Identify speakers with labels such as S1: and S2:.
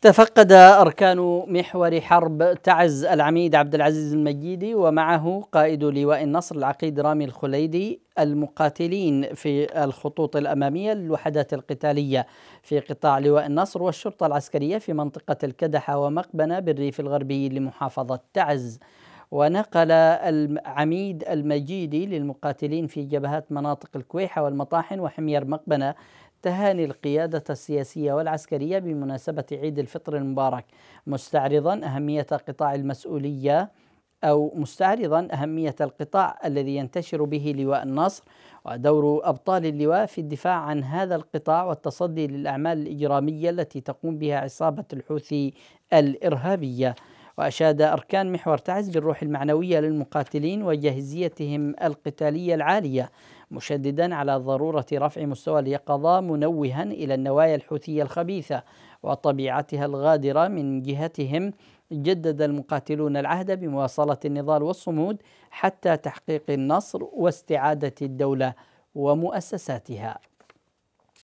S1: تفقد أركان محور حرب تعز العميد عبد العزيز المجيدي ومعه قائد لواء النصر العقيد رامي الخليدي المقاتلين في الخطوط الأمامية للوحدات القتالية في قطاع لواء النصر والشرطة العسكرية في منطقة الكدحة ومقبنة بالريف الغربي لمحافظة تعز ونقل العميد المجيدي للمقاتلين في جبهات مناطق الكويحة والمطاحن وحمير مقبنة تهاني القيادة السياسية والعسكرية بمناسبة عيد الفطر المبارك مستعرضا أهمية قطاع المسؤولية أو مستعرضا أهمية القطاع الذي ينتشر به لواء النصر ودور أبطال اللواء في الدفاع عن هذا القطاع والتصدي للأعمال الإجرامية التي تقوم بها عصابة الحوثي الإرهابية وأشاد أركان محور تعز بالروح المعنوية للمقاتلين وجاهزيتهم القتالية العالية مشددا على ضروره رفع مستوى اليقظه منوها الى النوايا الحوثيه الخبيثه وطبيعتها الغادره من جهتهم جدد المقاتلون العهد بمواصله النضال والصمود حتى تحقيق النصر واستعاده الدوله ومؤسساتها